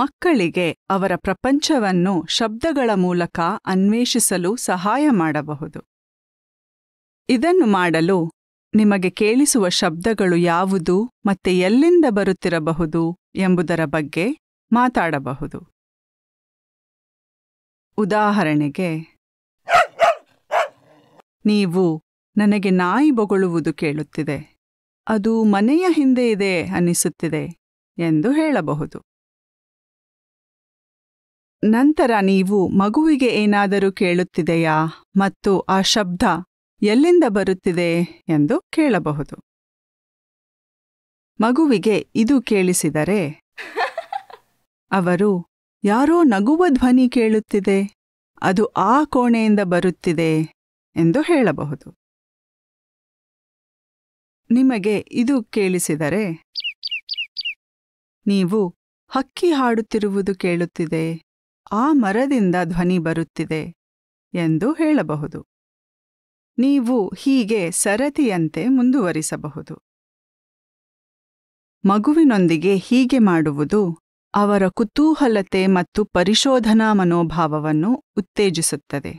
ಮಕ್ಕಳಿಗೆ ಅವರ ಪ್ರಪಂಚವನ್ನು ಶಬ್ದಗಳ ಮೂಲಕ ಅನ್ವೇಷಿಸಲು ಸಹಾಯ ಮಾಡಬಹುದು ಇದನ್ನು ಮಾಡಲು ನಿಮಗೆ ಕೇಳಿಸುವ ಶಬ್ದಗಳು ಯಾವುದು ಮತ್ತೆ ಎಲ್ಲಿಂದ ಬರುತ್ತಿರಬಹುದು ಎಂಬುದರ ಬಗ್ಗೆ ಮಾತಾಡಬಹುದು ಉದಾಹರಣೆಗೆ ನೀವು ನನಗೆ ನಾಯಿ ಬೊಗಳುವುದು ಕೇಳುತ್ತಿದೆ ಅದು ಮನೆಯ ಹಿಂದೆ ಇದೆ ಅನ್ನಿಸುತ್ತಿದೆ ಎಂದು ಹೇಳಬಹುದು ನಂತರ ನೀವು ಮಗುವಿಗೆ ಏನಾದರೂ ಕೇಳುತ್ತಿದೆಯಾ ಮತ್ತು ಆ ಶಬ್ದ ಎಲ್ಲಿಂದ ಬರುತ್ತಿದೆ ಎಂದು ಕೇಳಬಹುದು ಮಗುವಿಗೆ ಇದು ಕೇಳಿಸಿದರೆ ಅವರು ಯಾರೋ ನಗುವ ಧ್ವನಿ ಕೇಳುತ್ತಿದೆ ಅದು ಆ ಕೋಣೆಯಿಂದ ಬರುತ್ತಿದೆ ಎಂದು ಹೇಳಬಹುದು ನಿಮಗೆ ಇದು ಕೇಳಿಸಿದರೆ ನೀವು ಹಕ್ಕಿ ಹಾಡುತ್ತಿರುವುದು ಕೇಳುತ್ತಿದೆ ಆ ಮರದಿಂದ ಧ್ವನಿ ಬರುತ್ತಿದೆ ಎಂದು ಹೇಳಬಹುದು ನೀವು ಹೀಗೆ ಸರತಿಯಂತೆ ಮುಂದುವರಿಸಬಹುದು ಮಗುವಿನೊಂದಿಗೆ ಹೀಗೆ ಮಾಡುವುದು ಅವರ ಕುತೂಹಲತೆ ಮತ್ತು ಪರಿಶೋಧನಾ ಮನೋಭಾವವನ್ನು ಉತ್ತೇಜಿಸುತ್ತದೆ